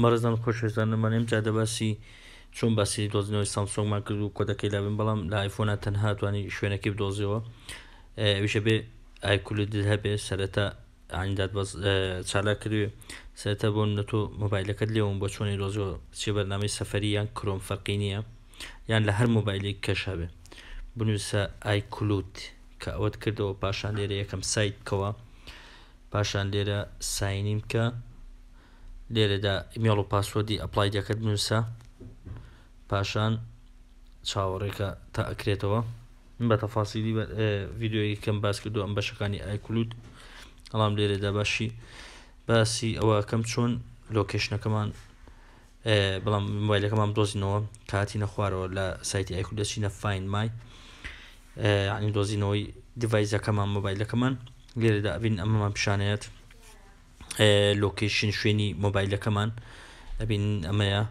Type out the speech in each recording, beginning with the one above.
مەرزان خۆشێزانە مەێم جادەباسی چۆن باسی دۆزنەوەی سامسۆنگمان کرد و کۆدەکەی لابن بەڵام لە ئایفۆنا تەنها توانی شوێنەکە بدۆزیەوە ویشە بێ ئایکولت هەبێ سەرەتا ئانداد چالا کردوێ سەرەتا بۆ نەتۆ مۆبایلەکەت لێوم بۆ چۆنی دۆزیەوە چێ بەرنامی سەفەری یان کرۆم فەرقی نییە یان لە هەر مۆبایلی کەشابێ بنووسە ئایکولوت کە ئەوەت کردەوە پاشان لێرە یەکەم سایتکەوە پاشان لێرە ساینیم کە لێرەدا ئیمێڵ و پاسۆدی ئەپلای دەکەت بنووسە پاشان چاوەڕێکە تا ئەکرێتەوە بە تەفاسیلی ویددیۆی کەم باس کردو ئەم بەشەکانی ئایکلوت ئەڵام لێرەدا باشی باسی ئەوە کەم چۆن لۆکیشنەکەمان بەڵام مایلەکەمان دۆزینەوە کاتی نەخوارەوە لە سایتی ئایکو دەچینە فین مای عنی دۆزینەوەی دیڤایزەکەمان مۆبایلەکەمان لێرەدا بین ئەمەمان پیشانەیەت لۆکیشن شوێنی مۆبایلەکەمان ئەبین ئەمەیە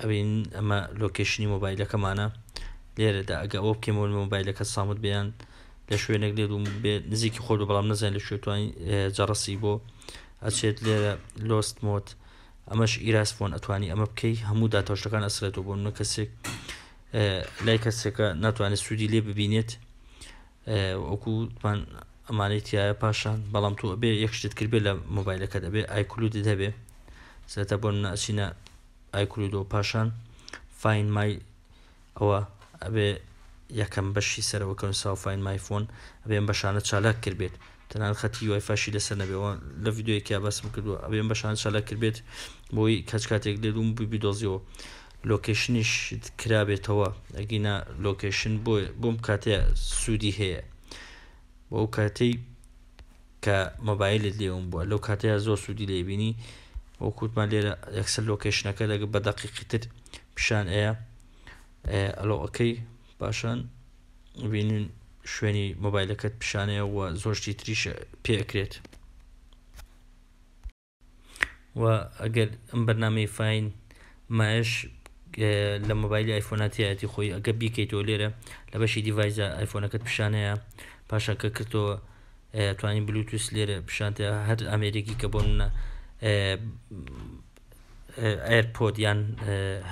ئەبین ئەمە لۆکیشنی مۆبایلەکەمانە لێرەدا ئەگە ئەوە بکەمەوە مۆبایلەکە سامت بیان لە شوێنێک لێت و بێت نزیکی خۆل و بەڵام نزان لە شوێتوانی جەڕسی بۆ ئەچێت لێرە لۆست مۆت ئەمەش ئیراسفۆن ئەتوانی ئەمە بکەی هەموو داتۆشتەکان ئەسرێتەوە بۆ منە کەسێک لای کەسێکە ناتوانێت سوودی لێ ببینێت ئۆکومان ئەمانێتیایە پاشان بەڵام تو بێ یەکشت کردبێ لە مۆبایلەکە دەبێ ئایکلودی دەبێ سێتە بۆ ناسینە ئایکلود و پاشان فین مای ئەوە ئەبێ یەکەم بەشی سەرەوەکەن ساو فین مایفۆن ئەبێن بەشانە چالاک کردبێت تەنان خەتی وای فاشی لەسەر نەبێەوە لە یددیوەیەکی بەسم کردووە ئەبێن بەشان چالاک کردبێت بۆی کەچ کاتێک لێدوم بیدۆزیەوە لۆکیشنیش کرابێتەوە ئەگینە لۆکیشن بۆ بۆم کاتەیە سوودی هەیە ئەو کاتەی کە مۆبایلت لێوم بووە لەو کاتەیە زۆر سوودی لێبینی ئەو کووتمان لێرە یەکسەر لۆکیشنەکە لەگە بە دەقیقیتر پیشان ئەیە ئەلۆ ئەەکەی پاشان بینن شوێنی مۆبایلەکەت پیشانەیە و زۆرشتی تریش پێکرێت و ئەگەر ئەم بەرنامەی فین مایش لە مۆبایلی ئایفۆناتیایەتی خۆی ئەگە بیکەیتەوە لێرە لە بەشی دیڤایزە ئایفۆنەکەت پیشانەیە پاشەکە کردەوە توانی بلوتوس لێرە پیشانتە هەر ئەمریکی کە بۆن ئەرپۆت یان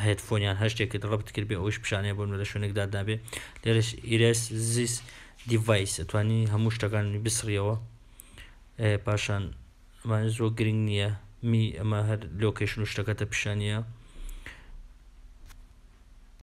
هێتفۆنیان هەشتێکت ڕبت کرد بێ ئەوش پیشانەیە بۆن لە شوێنێکدا دابێ لێرەش ئیرس زیس دیڤایس توانی هەموو شتەکانی بسریەوە پاشان زۆ گرنگ نییە می ئەمە هەر لۆکیشن و شتەکەتە پیشانە